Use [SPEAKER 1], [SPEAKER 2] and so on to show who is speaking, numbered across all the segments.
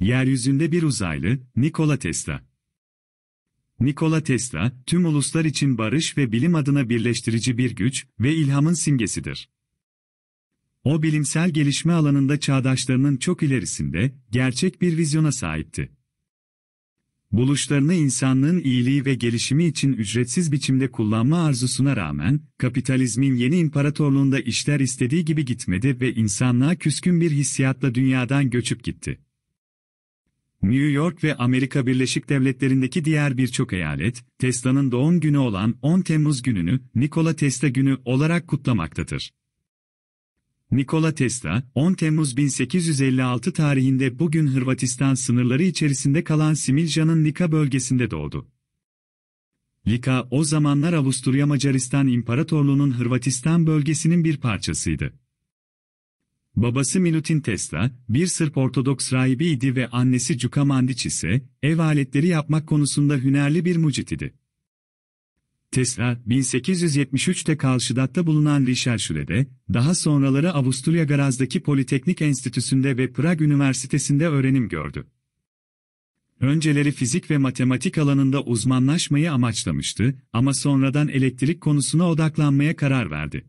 [SPEAKER 1] Yeryüzünde bir uzaylı, Nikola Tesla. Nikola Tesla, tüm uluslar için barış ve bilim adına birleştirici bir güç ve ilhamın simgesidir. O bilimsel gelişme alanında çağdaşlarının çok ilerisinde, gerçek bir vizyona sahipti. Buluşlarını insanlığın iyiliği ve gelişimi için ücretsiz biçimde kullanma arzusuna rağmen, kapitalizmin yeni imparatorluğunda işler istediği gibi gitmedi ve insanlığa küskün bir hissiyatla dünyadan göçüp gitti. New York ve Amerika Birleşik Devletleri'ndeki diğer birçok eyalet, Tesla'nın doğum günü olan 10 Temmuz gününü Nikola Tesla günü olarak kutlamaktadır. Nikola Tesla, 10 Temmuz 1856 tarihinde bugün Hırvatistan sınırları içerisinde kalan Similja'nın Lika bölgesinde doğdu. Lika o zamanlar Avusturya Macaristan İmparatorluğu'nun Hırvatistan bölgesinin bir parçasıydı. Babası Minutin Tesla, bir Sırp Ortodoks rahibiydi ve annesi Cuka Mandiç ise, ev aletleri yapmak konusunda hünerli bir mucit idi. Tesla, 1873'te Karlstaad'da bulunan Richelschüle'de, daha sonraları Avusturya Garaz'daki Politeknik Enstitüsü'nde ve Prag Üniversitesi'nde öğrenim gördü. Önceleri fizik ve matematik alanında uzmanlaşmayı amaçlamıştı ama sonradan elektrik konusuna odaklanmaya karar verdi.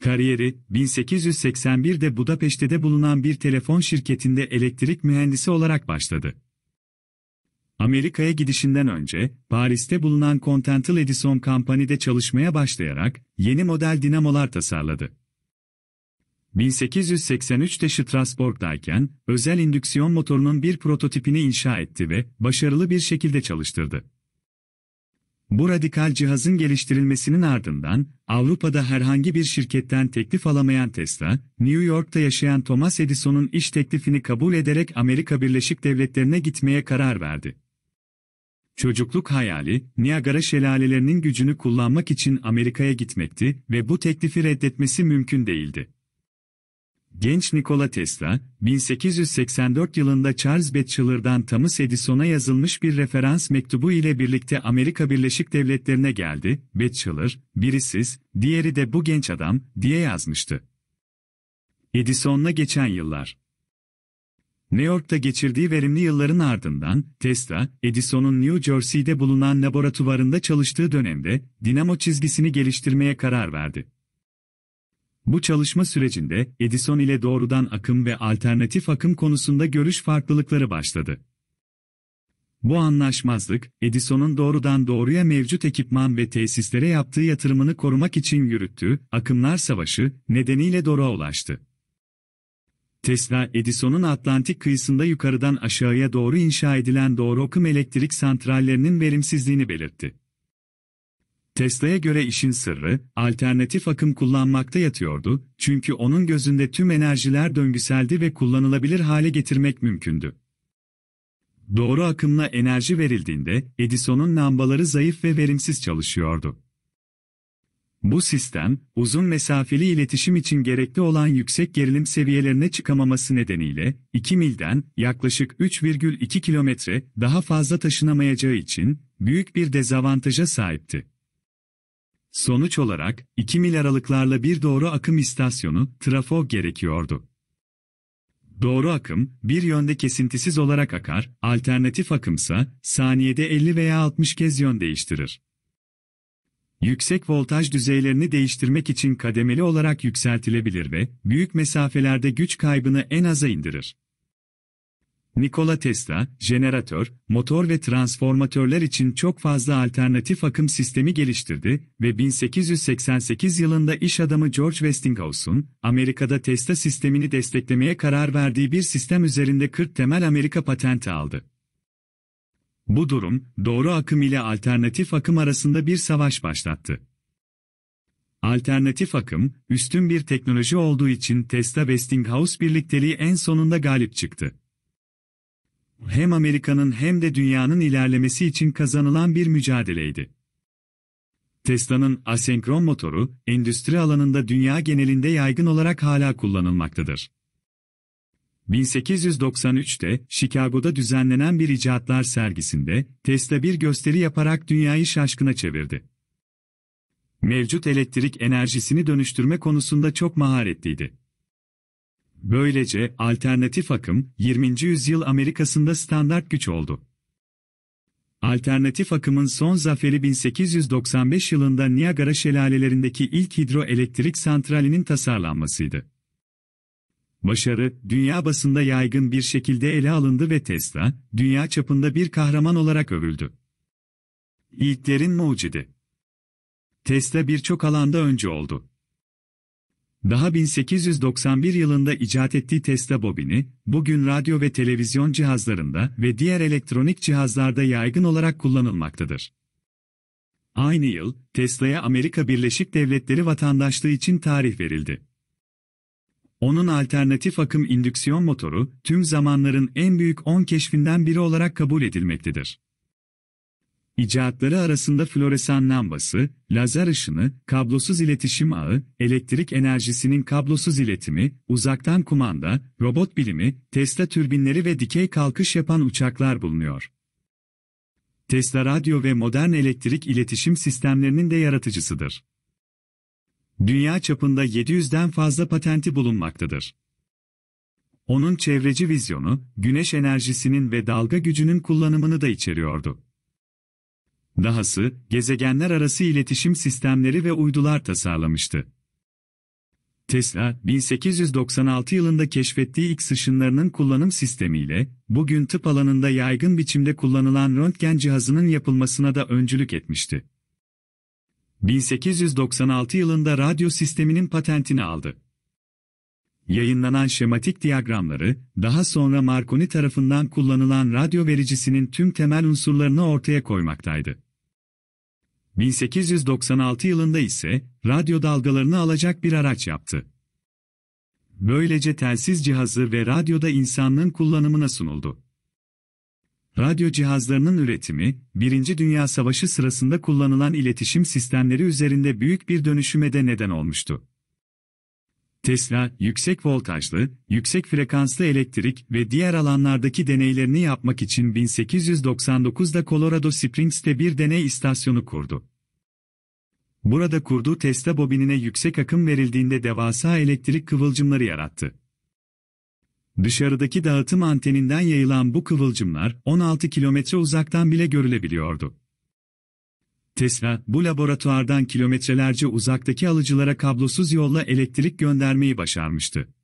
[SPEAKER 1] Kariyeri, 1881'de Budapeşte'de bulunan bir telefon şirketinde elektrik mühendisi olarak başladı. Amerika'ya gidişinden önce, Paris'te bulunan Continental Edison Company'de çalışmaya başlayarak, yeni model dinamolar tasarladı. 1883'te Strasbourg'dayken, özel indüksiyon motorunun bir prototipini inşa etti ve başarılı bir şekilde çalıştırdı. Bu radikal cihazın geliştirilmesinin ardından, Avrupa'da herhangi bir şirketten teklif alamayan Tesla, New York'ta yaşayan Thomas Edison'un iş teklifini kabul ederek Amerika Birleşik Devletleri'ne gitmeye karar verdi. Çocukluk hayali, Niagara şelalelerinin gücünü kullanmak için Amerika'ya gitmekti ve bu teklifi reddetmesi mümkün değildi. Genç Nikola Tesla, 1884 yılında Charles Batchelor'dan Thomas Edison'a yazılmış bir referans mektubu ile birlikte Amerika Birleşik Devletleri'ne geldi. Batchelor, biri siz, diğeri de bu genç adam, diye yazmıştı. Edison'la geçen yıllar New York'ta geçirdiği verimli yılların ardından, Tesla, Edison'un New Jersey'de bulunan laboratuvarında çalıştığı dönemde, dinamo çizgisini geliştirmeye karar verdi. Bu çalışma sürecinde Edison ile doğrudan akım ve alternatif akım konusunda görüş farklılıkları başladı. Bu anlaşmazlık, Edison'un doğrudan doğruya mevcut ekipman ve tesislere yaptığı yatırımını korumak için yürüttüğü akımlar savaşı nedeniyle Dor'a ulaştı. Tesla, Edison'un Atlantik kıyısında yukarıdan aşağıya doğru inşa edilen doğru akım elektrik santrallerinin verimsizliğini belirtti. Tesla'ya göre işin sırrı, alternatif akım kullanmakta yatıyordu, çünkü onun gözünde tüm enerjiler döngüseldi ve kullanılabilir hale getirmek mümkündü. Doğru akımla enerji verildiğinde, Edison'un lambaları zayıf ve verimsiz çalışıyordu. Bu sistem, uzun mesafeli iletişim için gerekli olan yüksek gerilim seviyelerine çıkamaması nedeniyle, 2 milden yaklaşık 3,2 kilometre daha fazla taşınamayacağı için, büyük bir dezavantaja sahipti. Sonuç olarak, 2 mil aralıklarla bir doğru akım istasyonu, trafo gerekiyordu. Doğru akım, bir yönde kesintisiz olarak akar, alternatif akımsa, saniyede 50 veya 60 kez yön değiştirir. Yüksek voltaj düzeylerini değiştirmek için kademeli olarak yükseltilebilir ve, büyük mesafelerde güç kaybını en aza indirir. Nikola Tesla, jeneratör, motor ve transformatörler için çok fazla alternatif akım sistemi geliştirdi ve 1888 yılında iş adamı George Westinghouse'un, Amerika'da Tesla sistemini desteklemeye karar verdiği bir sistem üzerinde 40 temel Amerika patenti aldı. Bu durum, doğru akım ile alternatif akım arasında bir savaş başlattı. Alternatif akım, üstün bir teknoloji olduğu için Tesla-Westinghouse birlikteliği en sonunda galip çıktı hem Amerika'nın hem de dünyanın ilerlemesi için kazanılan bir mücadeleydi. Tesla'nın asenkron motoru, endüstri alanında dünya genelinde yaygın olarak hala kullanılmaktadır. 1893'te Chicago'da düzenlenen bir icatlar sergisinde Tesla bir gösteri yaparak dünyayı şaşkına çevirdi. Mevcut elektrik enerjisini dönüştürme konusunda çok maharetliydi. Böylece alternatif akım 20. yüzyıl Amerikasında standart güç oldu. Alternatif akımın son zaferi 1895 yılında Niagara şelalelerindeki ilk hidroelektrik santralinin tasarlanmasıydı. Başarı, dünya basında yaygın bir şekilde ele alındı ve Tesla, dünya çapında bir kahraman olarak övüldü. İlklerin mucidi Tesla birçok alanda önce oldu. Daha 1891 yılında icat ettiği Tesla bobini, bugün radyo ve televizyon cihazlarında ve diğer elektronik cihazlarda yaygın olarak kullanılmaktadır. Aynı yıl, Tesla'ya Amerika Birleşik Devletleri vatandaşlığı için tarih verildi. Onun alternatif akım indüksiyon motoru, tüm zamanların en büyük 10 keşfinden biri olarak kabul edilmektedir. İcatları arasında floresan lambası, lazer ışını, kablosuz iletişim ağı, elektrik enerjisinin kablosuz iletimi, uzaktan kumanda, robot bilimi, Tesla türbinleri ve dikey kalkış yapan uçaklar bulunuyor. Tesla radyo ve modern elektrik iletişim sistemlerinin de yaratıcısıdır. Dünya çapında 700'den fazla patenti bulunmaktadır. Onun çevreci vizyonu, güneş enerjisinin ve dalga gücünün kullanımını da içeriyordu. Dahası, gezegenler arası iletişim sistemleri ve uydular tasarlamıştı. Tesla, 1896 yılında keşfettiği X ışınlarının kullanım sistemiyle, bugün tıp alanında yaygın biçimde kullanılan röntgen cihazının yapılmasına da öncülük etmişti. 1896 yılında radyo sisteminin patentini aldı. Yayınlanan şematik diyagramları, daha sonra Marconi tarafından kullanılan radyo vericisinin tüm temel unsurlarını ortaya koymaktaydı. 1896 yılında ise radyo dalgalarını alacak bir araç yaptı. Böylece telsiz cihazı ve radyoda insanlığın kullanımına sunuldu. Radyo cihazlarının üretimi, Birinci Dünya Savaşı sırasında kullanılan iletişim sistemleri üzerinde büyük bir dönüşüme de neden olmuştu. Tesla, yüksek voltajlı, yüksek frekanslı elektrik ve diğer alanlardaki deneylerini yapmak için 1899'da Colorado Springs'te bir deney istasyonu kurdu. Burada kurduğu Tesla bobinine yüksek akım verildiğinde devasa elektrik kıvılcımları yarattı. Dışarıdaki dağıtım anteninden yayılan bu kıvılcımlar 16 kilometre uzaktan bile görülebiliyordu. Tesla, bu laboratuvardan kilometrelerce uzaktaki alıcılara kablosuz yolla elektrik göndermeyi başarmıştı.